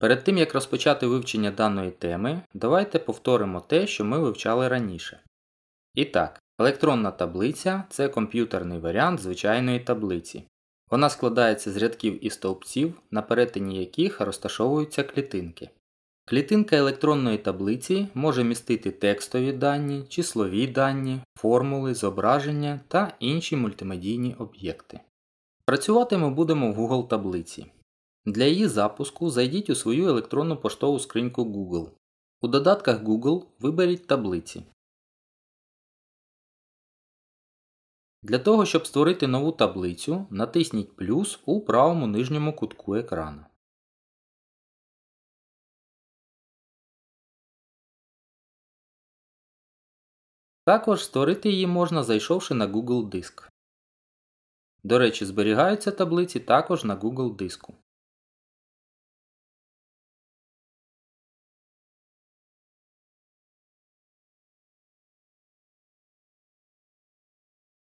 Перед тим як розпочати вивчення даної теми, давайте повторимо те, що ми вивчали раніше. І так, електронна таблиця це комп'ютерний варіант звичайної таблиці. Вона складається з рядків і стовпців, на перетині яких розташовуються клітинки. Клітинка електронної таблиці може містити текстові дані, числові дані, формули, зображення та інші мультимедійні об'єкти. Працювати ми будемо в Google таблиці. Для її запуску зайдіть у свою електронну поштову скриньку Google. У додатках Google виберіть таблиці. Для того, щоб створити нову таблицю, натисніть плюс у правому нижньому кутку екрана. Також створити її можна зайшовши на Google диск. До речі, зберігаються таблиці також на Google диску.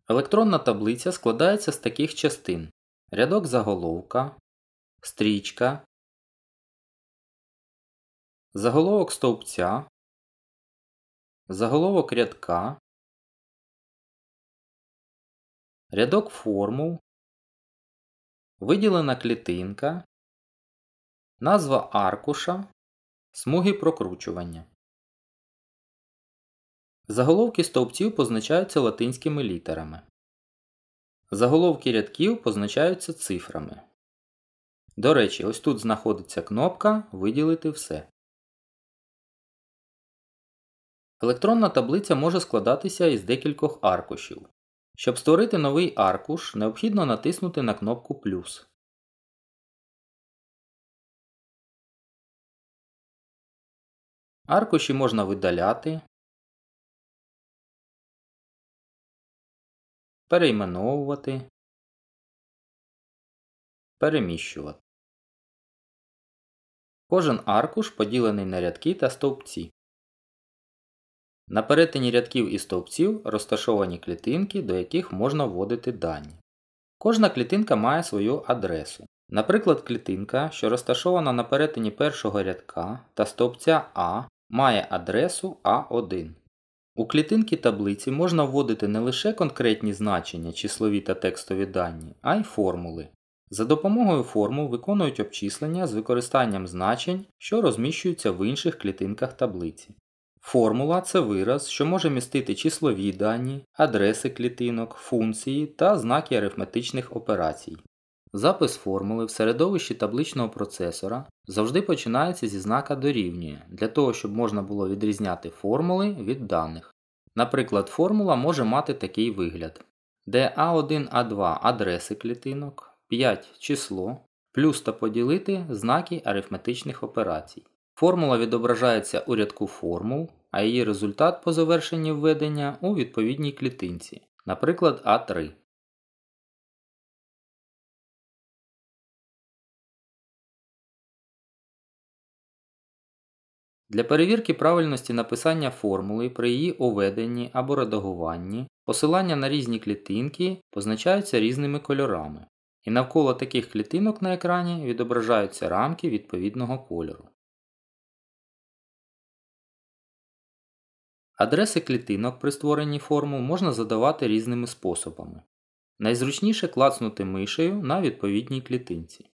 Електронна таблиця складається з таких частин: рядок заголовка, стрічка, заголовок стовпця, заголовок рядка, рядок формул, виділена клітинка, назва аркуша, смуги прокручування. Заголовки стовпців позначаються латинськими літерами. Заголовки рядків позначаються цифрами. До речі, ось тут знаходиться кнопка Виділити все. Електронна таблиця може складатися із декількох аркушів. Щоб створити новий аркуш, необхідно натиснути на кнопку Плюс. Аркуші можна видаляти, перейменовувати, переміщувати. Кожен аркуш поділений на рядки та стовпці. На перетині рядків і стовпців розташовані клітинки, до яких можна вводити дані. Кожна клітинка має свою адресу. Наприклад, клітинка, що розташована на перетині першого рядка та стовпця А, має адресу А1. У клітинки таблиці можна вводити не лише конкретні значення, числові та текстові дані, а й формули. За допомогою формул виконують обчислення з використанням значень, що розміщуються в інших клітинках таблиці. Формула це вираз, що може містити числові дані, адреси клітинок, функції та знаки арифметичних операцій. Запис формули в середовищі табличного процесора завжди починається зі знака дорівнює, для того, щоб можна було відрізняти формули від даних. Наприклад, формула може мати такий вигляд, де А1А2 адреси клітинок, 5 число, плюс та поділити знаки арифметичних операцій. Формула відображається у рядку формул, а її результат по завершенні введення у відповідній клітинці, наприклад, А3. Для перевірки правильності написання формули при її оведенні або редагуванні посилання на різні клітинки позначаються різними кольорами, і навколо таких клітинок на екрані відображаються рамки відповідного кольору. Адреси клітинок при створенні форму можна задавати різними способами. Найзручніше клацнути мишею на відповідній клітинці.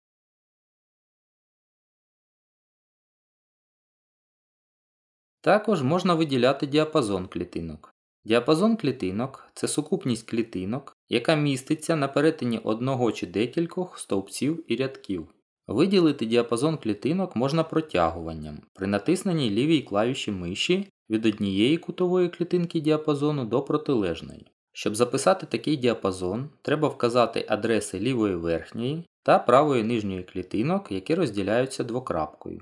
Також можна виділяти діапазон клітинок. Діапазон клітинок це сукупність клітинок, яка міститься на перетині одного чи декількох стовпців і рядків. Виділити діапазон клітинок можна протягуванням при натисненні лівій клавіші миші від однієї кутової клітинки діапазону до протилежної. Щоб записати такий діапазон, треба вказати адреси лівої верхньої та правої нижньої клітинок, які розділяються двокрапкою.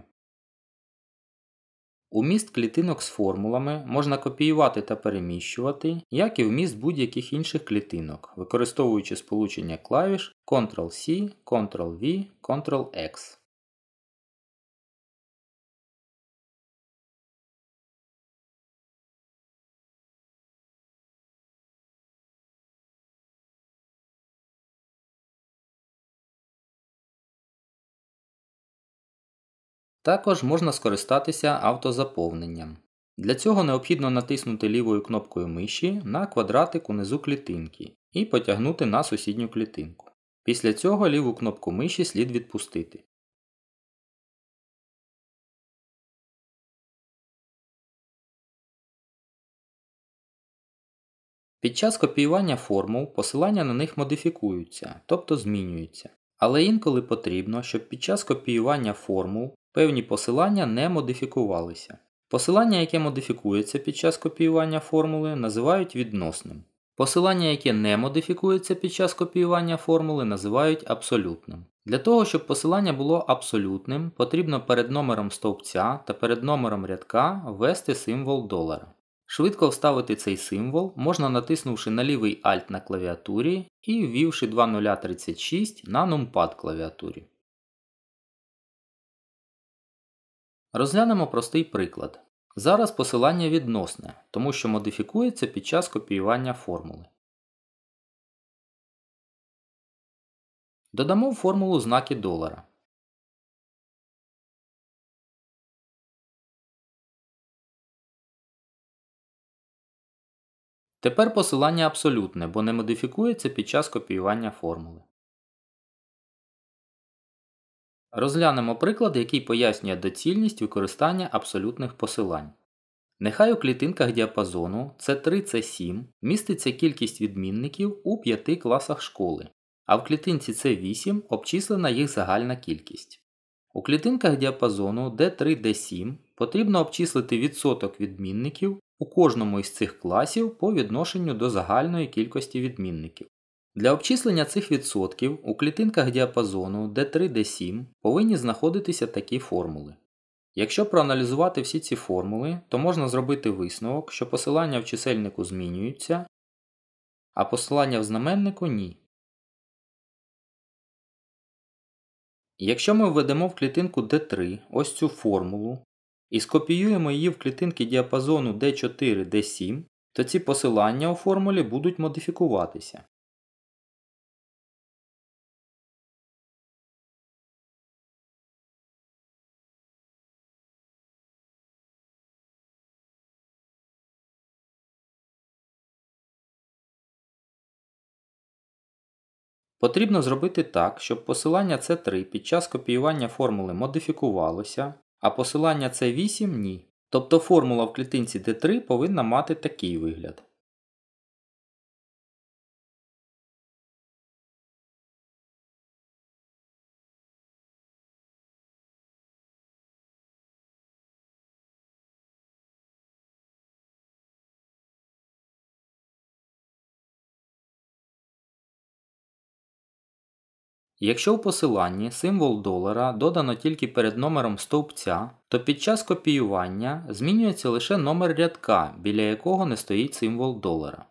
Уміст клітинок з формулами можна копіювати та переміщувати, як і вміст будь-яких інших клітинок, використовуючи сполучення клавіш Ctrl-C, Ctrl-V, Ctrl-X. Також можна скористатися автозаповненням. Для цього необхідно натиснути лівою кнопкою миші на квадратик унизу клітинки і потягнути на сусідню клітинку. Після цього ліву кнопку миші слід відпустити. Під час копіювання формул посилання на них модифікуються, тобто змінюються. Але інколи потрібно, щоб під час копіювання формул Певні посилання не модифікувалися. Посилання, яке модифікується під час копіювання формули, називають відносним. Посилання, яке не модифікується під час копіювання формули, називають абсолютним. Для того, щоб посилання було абсолютним, потрібно перед номером стовпця та перед номером рядка ввести символ долара. Швидко вставити цей символ можна натиснувши на лівий Alt на клавіатурі і ввівши 2036 на NumPad клавіатурі. Розглянемо простий приклад. Зараз посилання відносне, тому що модифікується під час копіювання формули. Додамо в формулу знаки долара. Тепер посилання абсолютне, бо не модифікується під час копіювання формули. Розглянемо приклад, який пояснює доцільність використання абсолютних посилань. Нехай у клітинках діапазону c 3 c 7 міститься кількість відмінників у п'яти класах школи, а в клітинці c 8 обчислена їх загальна кількість. У клітинках діапазону D3D7 потрібно обчислити відсоток відмінників у кожному із цих класів по відношенню до загальної кількості відмінників. Для обчислення цих відсотків у клітинках діапазону D3D7 повинні знаходитися такі формули. Якщо проаналізувати всі ці формули, то можна зробити висновок, що посилання в чисельнику змінюються, а посилання в знаменнику ні. Якщо ми введемо в клітинку D3 ось цю формулу і скопіюємо її в клітинки діапазону D4D7, то ці посилання у формулі будуть модифікуватися. Потрібно зробити так, щоб посилання С3 під час копіювання формули модифікувалося, а посилання С8 ні. Тобто формула в клітинці D3 повинна мати такий вигляд. Якщо в посиланні символ долара додано тільки перед номером стовпця, то під час копіювання змінюється лише номер рядка, біля якого не стоїть символ долара.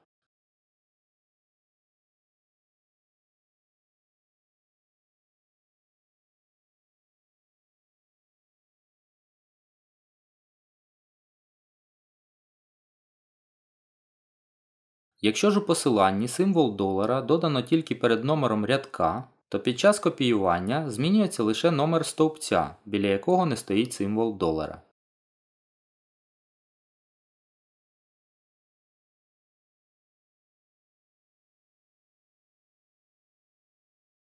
Якщо ж у посиланні символ долара додано тільки перед номером рядка, то під час копіювання змінюється лише номер стовпця, біля якого не стоїть символ долара.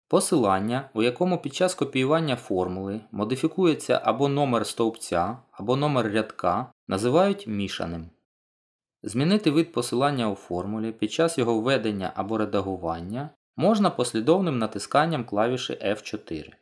Посилання, у якому під час копіювання формули модифікується або номер стовпця, або номер рядка, називають мішаним. Змінити вид посилання у формулі під час його введення або редагування можна послідовним натисканням клавіші F4.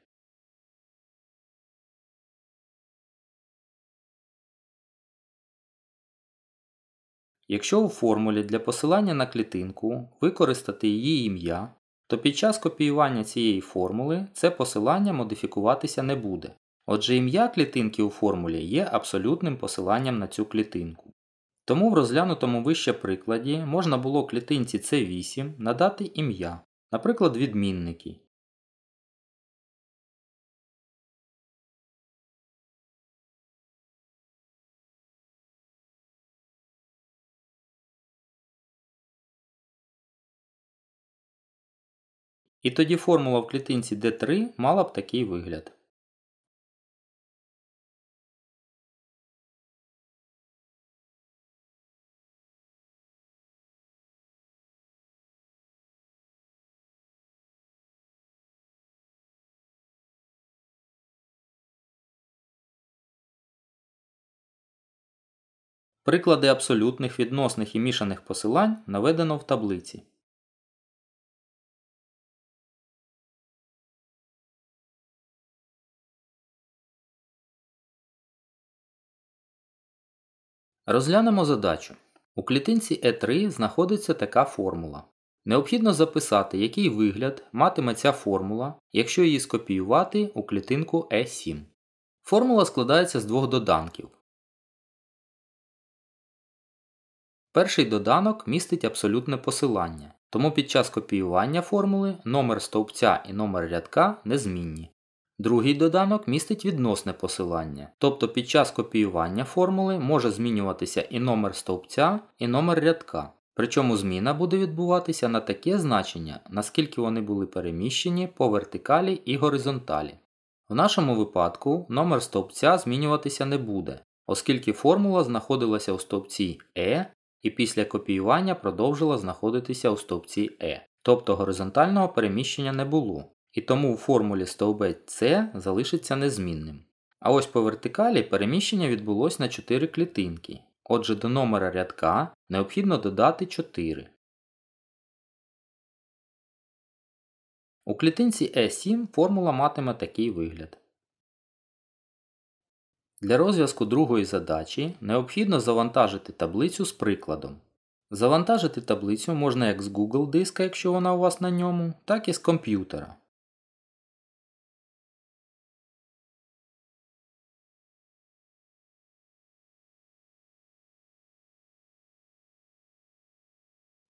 Якщо у формулі для посилання на клітинку використати її ім'я, то під час копіювання цієї формули це посилання модифікуватися не буде. Отже ім'я клітинки у формулі є абсолютним посиланням на цю клітинку. Тому в розглянутому вище прикладі можна було клітинці c 8 надати ім'я, наприклад, відмінники. І тоді формула в клітинці D3 мала б такий вигляд. Приклади абсолютних відносних і мішаних посилань наведено в таблиці. Розглянемо задачу. У клітинці e е 3 знаходиться така формула. Необхідно записати, який вигляд матиме ця формула, якщо її скопіювати у клітинку e е 7 Формула складається з двох доданків Перший доданок містить абсолютне посилання, тому під час копіювання формули номер стовпця і номер рядка незмінні. Другий доданок містить відносне посилання, тобто під час копіювання формули може змінюватися і номер стовпця, і номер рядка. Причому зміна буде відбуватися на таке значення, наскільки вони були переміщені по вертикалі і горизонталі. В нашому випадку номер стовпця змінюватися не буде, оскільки формула знаходилася у стовпці E і після копіювання продовжила знаходитися у стовпці E, тобто горизонтального переміщення не було, і тому у формулі стовбець C залишиться незмінним. А ось по вертикалі переміщення відбулось на 4 клітинки, отже до номера рядка необхідно додати 4. У клітинці E7 «Е формула матиме такий вигляд. Для розв'язку другої задачі необхідно завантажити таблицю з прикладом. Завантажити таблицю можна як з Google диска, якщо вона у вас на ньому, так і з комп'ютера.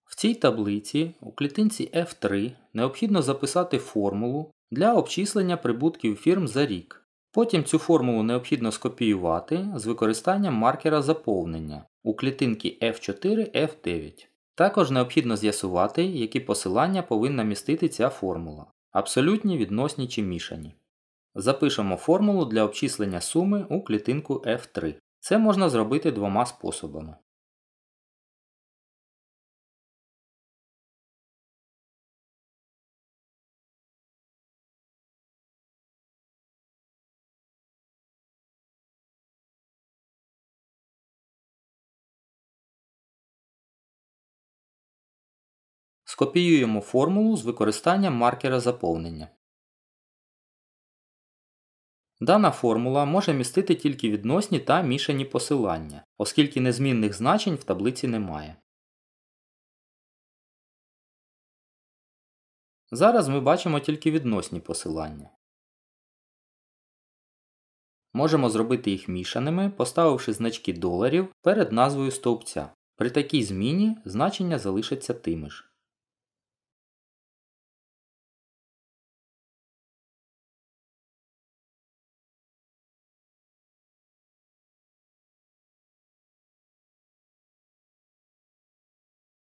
В цій таблиці у клітинці F3 необхідно записати формулу для обчислення прибутків фірм за рік. Потім цю формулу необхідно скопіювати з використанням маркера заповнення у клітинки F4F9. Також необхідно з'ясувати, які посилання повинна містити ця формула абсолютні, відносні чи мішані. Запишемо формулу для обчислення суми у клітинку F3. Це можна зробити двома способами. Скопіюємо формулу з використанням маркера заповнення. Дана формула може містити тільки відносні та мішані посилання, оскільки незмінних значень в таблиці немає. Зараз ми бачимо тільки відносні посилання. Можемо зробити їх мішаними, поставивши значки доларів перед назвою стовпця. При такій зміні значення залишаться тими ж.